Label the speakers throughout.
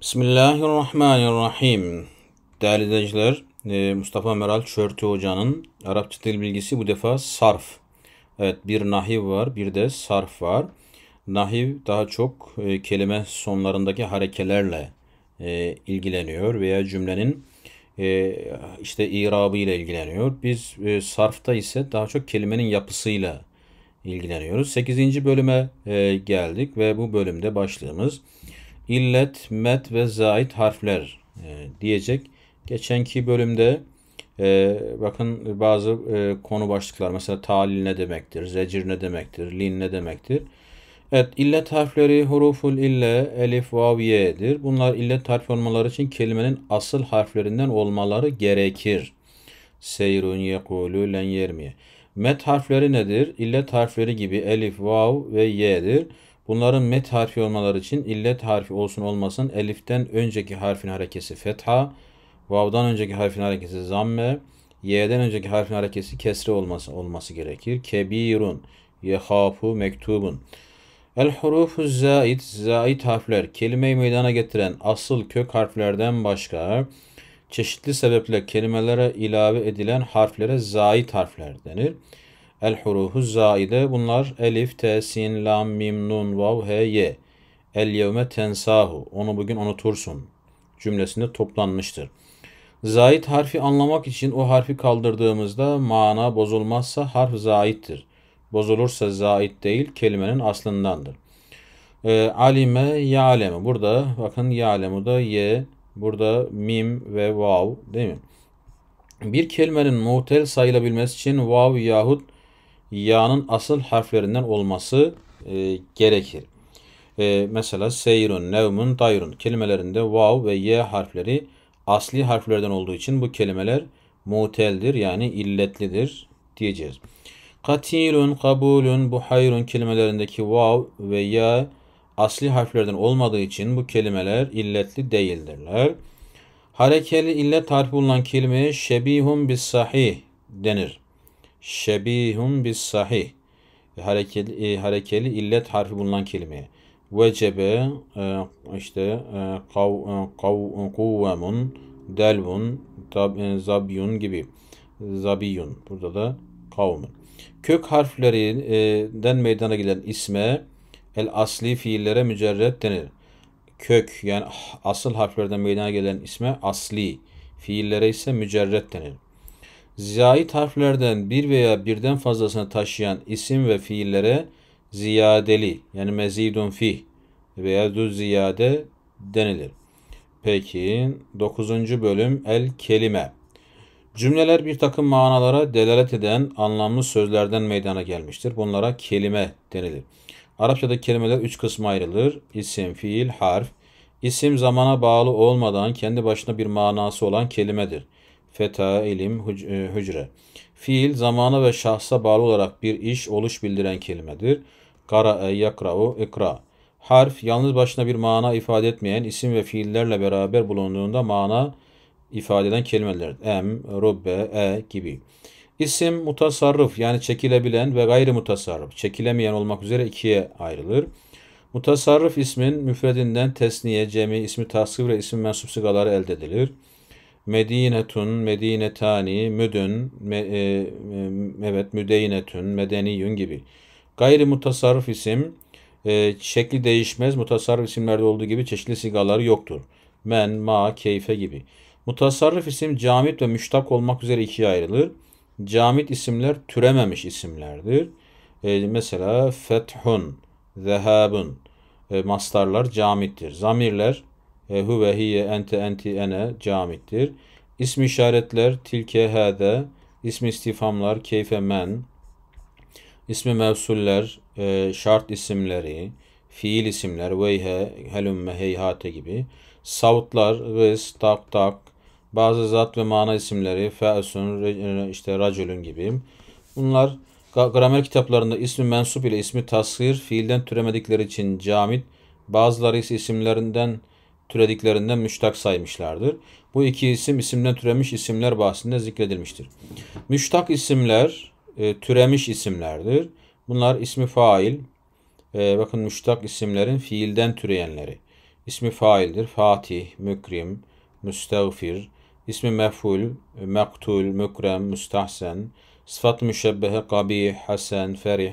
Speaker 1: Bismillahirrahmanirrahim. Değerli izleyiciler, e, Mustafa Meral Çörtü Hoca'nın Arapça dil bilgisi bu defa sarf. Evet bir nahiv var, bir de sarf var. Nahiv daha çok e, kelime sonlarındaki harekelerle e, ilgileniyor veya cümlenin işte irabı ile ilgileniyor. Biz sarfta ise daha çok kelimenin yapısıyla ilgileniyoruz. 8. bölüme geldik ve bu bölümde başlığımız illet, met ve zait harfler e, diyecek. Geçenki bölümde e, bakın bazı e, konu başlıklar mesela talil ne demektir, zecir ne demektir, lin ne demektir. Evet illet harfleri huruful ille, elif, vav, ye'dir. Bunlar illet harfi olmaları için kelimenin asıl harflerinden olmaları gerekir. Seyrun yekulu len yermiye. Met harfleri nedir? İllet harfleri gibi elif, vav ve ye'dir. Bunların met harfi olmaları için illet harfi olsun olmasın eliften önceki harfin harekesi fetha, vav'dan önceki harfin harekesi zamme, y'den önceki harfin harekesi kesre olması olması gerekir. Kebirun, yehafu mektubun. El hurufu zait, zait harfler kelimeyi meydana getiren asıl kök harflerden başka çeşitli sebeple kelimelere ilave edilen harflere zait harfler denir. El hurufu zaide bunlar elif, te, sin, lam, mim, nun, vav, he, ye. El yevme tensahu. Onu bugün unutursun. Cümlesinde toplanmıştır. Zait harfi anlamak için o harfi kaldırdığımızda mana bozulmazsa harf zaittir. Bozulursa zait değil kelimenin aslındandır. E, alime ya'leme. Burada bakın ya'lemu da ye. Burada mim ve vav değil mi? Bir kelimenin muhtel sayılabilmesi için vav yahut ya'nın asıl harflerinden olması e, gerekir. E, mesela seyrun, nevmun, dayrun kelimelerinde vav ve Y harfleri asli harflerden olduğu için bu kelimeler muteldir yani illetlidir diyeceğiz. Katilun, kabulun, buhayrun kelimelerindeki vav ve ya asli harflerden olmadığı için bu kelimeler illetli değildirler. Harekeli illet harfi bulunan kelimeye şebihun bis sahih denir şebihun bis sahih harekeli, e, hareketli illet harfi bulunan kelimeye. Vecebe e, işte e, kav, kav, kuvvemun, delvun, zabyun gibi. Zabiyun. Burada da kavmun. Kök harflerinden meydana gelen isme el asli fiillere mücerret denir. Kök yani asıl harflerden meydana gelen isme asli, fiillere ise mücerret denir. Zayit harflerden bir veya birden fazlasını taşıyan isim ve fiillere ziyadeli yani mezidun fih veya du ziyade denilir. Peki 9. bölüm el kelime. Cümleler bir takım manalara delalet eden anlamlı sözlerden meydana gelmiştir. Bunlara kelime denilir. Arapçada kelimeler üç kısma ayrılır. İsim, fiil, harf. İsim zamana bağlı olmadan kendi başına bir manası olan kelimedir feta, ilim, e, hücre. Fiil zamana ve şahsa bağlı olarak bir iş, oluş bildiren kelimedir. Kara e, yakra'u, ikra. Harf yalnız başına bir mana ifade etmeyen isim ve fiillerle beraber bulunduğunda mana ifade eden kelimelerdir. Em, rubbe, e gibi. İsim mutasarrıf yani çekilebilen ve gayri mutasarrıf, çekilemeyen olmak üzere ikiye ayrılır. Mutasarrıf ismin müfredinden tesniye, cemi, ismi tasgı ve isim mensup sigaları elde edilir. Medinetun, Medinetani, Müdün, me, e, e evet Müdeynetun, Medeniyün gibi. Gayri mutasarrıf isim e, şekli değişmez. Mutasarrıf isimlerde olduğu gibi çeşitli sigaları yoktur. Men, ma, keyfe gibi. Mutasarrıf isim camit ve müştak olmak üzere ikiye ayrılır. Camit isimler türememiş isimlerdir. E, mesela fethun, zehabun, e, mastarlar camittir. Zamirler huve, hiye, ente, enti, ene camittir. İsmi işaretler tilke, hede, ismi istifamlar keyfe, men, ismi mevsuller, e, şart isimleri, fiil isimler, veyhe, helümme, heyhate gibi, savutlar, gız, tak, tak, bazı zat ve mana isimleri, fe'sun, e, işte racülün gibi. Bunlar gramer kitaplarında ismi mensup ile ismi tasvir fiilden türemedikleri için camit, bazıları ise isimlerinden türediklerinden müştak saymışlardır. Bu iki isim isimden türemiş isimler bahsinde zikredilmiştir. Müştak isimler e, türemiş isimlerdir. Bunlar ismi fail. E, bakın müştak isimlerin fiilden türeyenleri. İsmi faildir. Fatih, mükrim, müstağfir, ismi meful, mektul, mükrem, müstahsen, sıfat müşebbehe, kabih, hasen, ferih,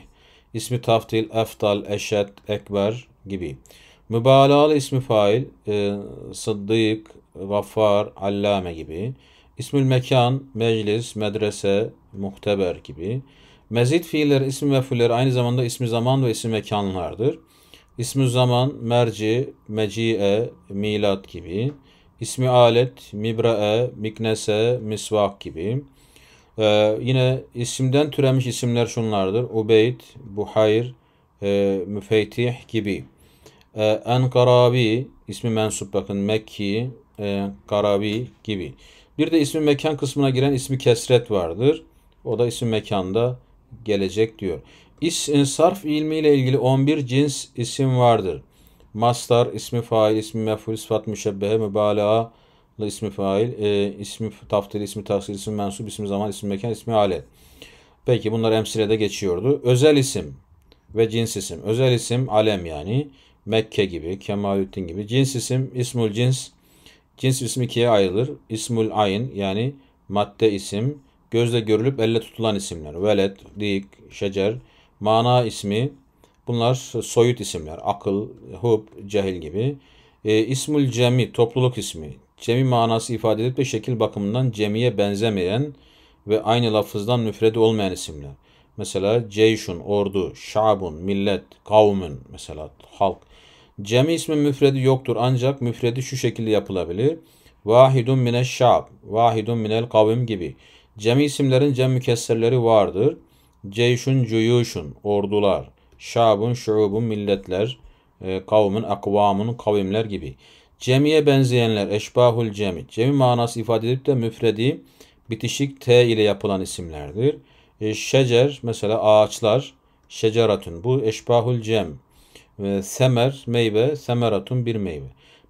Speaker 1: ismi taftil, eftal, eşet, ekber gibi. Mübalağalı ismi fail, e, sıddık, vaffar, allame gibi. İsmül mekan, meclis, medrese, muhteber gibi. Mezit fiiller, isim ve fuller aynı zamanda ismi zaman ve isim mekanlardır. İsmi zaman, merci, meci'e, milat gibi. İsmi alet, mibra'e, miknese, misvak gibi. Ee, yine isimden türemiş isimler şunlardır. Ubeyd, Buhayr, e, Müfeytih gibi. Ee, en Enkarabi ismi mensup bakın Mekki, e, Karabi gibi. Bir de ismi mekan kısmına giren ismi kesret vardır. O da isim mekanda gelecek diyor. İs, e, sarf ilmiyle ilgili 11 cins isim vardır. Mastar, ismi fail, ismi meful, sıfat müşebbehe, mübalağa, ismi fail, e, ismi taftil, ismi tahsil, ismi mensup, ismi zaman, ismi mekan, ismi alet. Peki bunlar emsile de geçiyordu. Özel isim ve cins isim. Özel isim alem yani. Mekke gibi, Kemalüddin gibi. Cins isim, ismul cins. Cins ismi ikiye ayrılır. İsmul ayn yani madde isim, gözle görülüp elle tutulan isimler. Velet, dik, şecer, mana ismi bunlar soyut isimler. Akıl, hub, cahil gibi. E, ismul cemi, topluluk ismi. Cemi manası ifade edip de şekil bakımından cemiye benzemeyen ve aynı lafızdan müfredi olmayan isimler. Mesela ceyşun, ordu, şabun, millet, kavmün mesela halk. Cemi ismi müfredi yoktur ancak müfredi şu şekilde yapılabilir. Vahidun mine şab, vahidun minel kavim gibi. Cemi isimlerin cem mükesserleri vardır. Ceyşun cüyüşün, ordular. Şabun şubun, milletler. E, kavmin, akvamın, kavimler gibi. Cemiye benzeyenler, eşbahul cemi. Cemi manası ifade edip de müfredi bitişik T ile yapılan isimlerdir. Ee, şecer, mesela ağaçlar. Şeceratun, bu eşbahul cem ve semer meyve, semeratun bir meyve.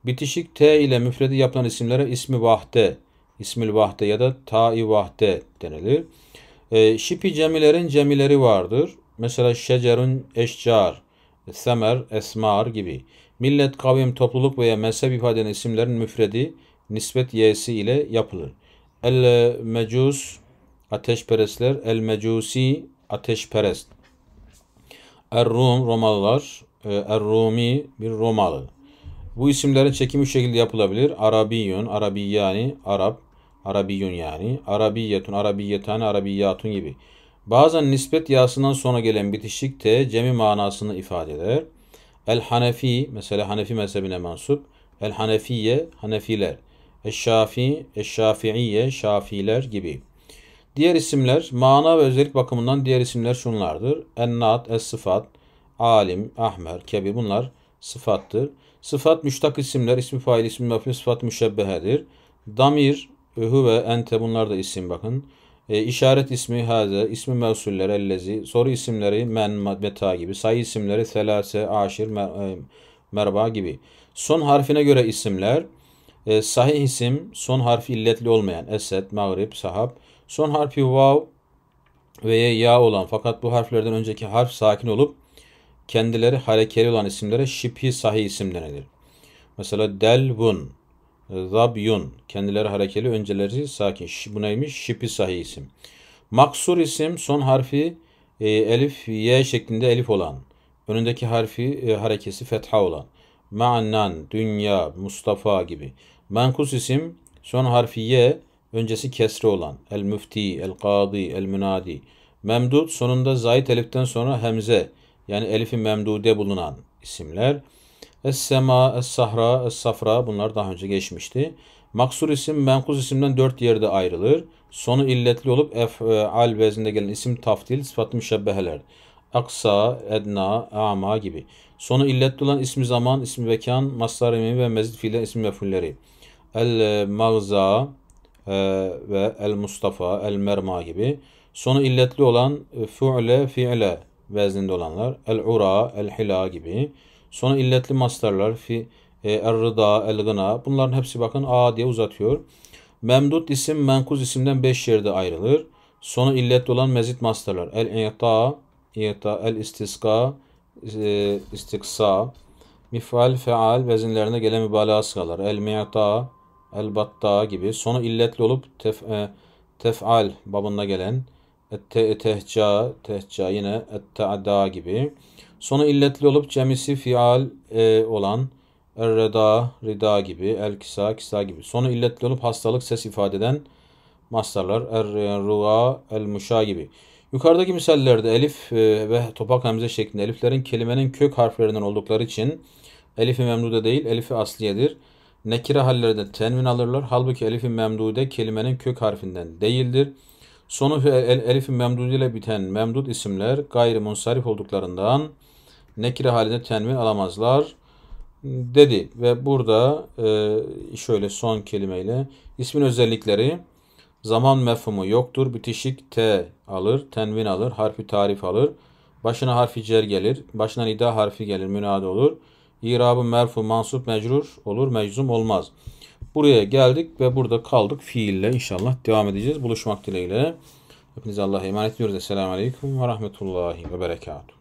Speaker 1: Bitişik T ile müfredi yapılan isimlere ismi vahde, ismil vahde ya da ta'i vahde denilir. E, şipi cemilerin cemileri vardır. Mesela şecerun eşcar, semer, esmar gibi. Millet, kavim, topluluk veya mezhep eden isimlerin müfredi nispet y'si ile yapılır. El mecus, ateşperestler, el mecusi, ateşperest. Er Rum, Romalılar, ee, Er-Rumi bir Romalı. Bu isimlerin çekimi şu şekilde yapılabilir. Arabiyun, Arabiyani, Arap, Arabiyun yani. Arabiyetun, Arabiyetane, Arabiyatun gibi. Bazen nispet yasından sonra gelen bitişik T cemi manasını ifade eder. El-Hanefi, mesela Hanefi mezhebine mensup. El-Hanefiye, Hanefiler. El şafi El şafiiye Şafiler gibi. Diğer isimler, mana ve özellik bakımından diğer isimler şunlardır. En-Nat, Es-Sıfat, alim, ahmer, kebir bunlar sıfattır. Sıfat müştak isimler, ismi fail, ismi mafil, sıfat müşebbehedir. Damir, öhü ve ente bunlar da isim bakın. E, işaret ismi haze, ismi mevsulleri ellezi, soru isimleri men, meta gibi, sayı isimleri selase, aşir, mer, e, merba gibi. Son harfine göre isimler, e, sahih isim, son harfi illetli olmayan esed, mağrib, sahab, son harfi vav veya ya olan fakat bu harflerden önceki harf sakin olup kendileri harekeli olan isimlere şiphi sahi isim denilir. Mesela delvun, zabyun kendileri harekeli önceleri sakin. Bu neymiş? Şiphi sahi isim. Maksur isim son harfi e, elif y şeklinde elif olan. Önündeki harfi e, harekesi fetha olan. Maannan, dünya, Mustafa gibi. Mankus isim son harfi y öncesi kesre olan. El müfti, el kadı, el münadi. Memdud sonunda zayit eliften sonra hemze yani Elif-i Memdude bulunan isimler. Es-Sema, Es-Sahra, Es-Safra bunlar daha önce geçmişti. Maksur isim menkuz isimden dört yerde ayrılır. Sonu illetli olup ef'al vezinde gelen isim taftil, sıfat müşebbeheler. Aksa, edna, ama gibi. Sonu illetli olan ismi zaman, ismi vekan, maslar ve mezid fiilen ismi mefulleri. El-Magza e, ve El-Mustafa, El-Merma gibi. Sonu illetli olan fu'le, fi'le vezninde olanlar. El-ura, el-hila gibi. Sonra illetli mastarlar. Fi, e, rıda el-gına. Bunların hepsi bakın a diye uzatıyor. Memdut isim menkuz isimden beş yerde ayrılır. sonra illetli olan mezit mastarlar. El-i'ta, i'ta, el-istiska, e, istiksa. Mifal, feal vezinlerine gelen mübalağa sıralar. El-mi'ta, el-batta gibi. Sonu illetli olup tef, e, tef'al babında gelen te tehca, tehca yine etteada gibi. Sonu illetli olup cemisi fial e, olan erreda, rida gibi, el kisa, kisa gibi. Sonu illetli olup hastalık ses ifade eden mastarlar er, ruha, el muşa gibi. Yukarıdaki misallerde elif e, ve topak hamze şeklinde eliflerin kelimenin kök harflerinden oldukları için elifi memdude değil, elifi asliyedir. Nekire hallerde tenvin alırlar. Halbuki elifi memdude kelimenin kök harfinden değildir. Sonu el, elifin memdud ile biten memdud isimler gayri munsarif olduklarından nekire haline tenvin alamazlar ıı, dedi. Ve burada ıı, şöyle son kelimeyle ismin özellikleri zaman mefhumu yoktur. Bitişik T alır, tenvin alır, harfi tarif alır. Başına harfi cer gelir. Başına nida harfi gelir, münade olur. İrabı merfu, mansup, mecrur olur, meczum olmaz.'' Buraya geldik ve burada kaldık. Fiille inşallah devam edeceğiz. Buluşmak dileğiyle. Hepinize Allah'a emanet ediyoruz. Esselamu Aleyküm ve Rahmetullahi ve Berekatuhu.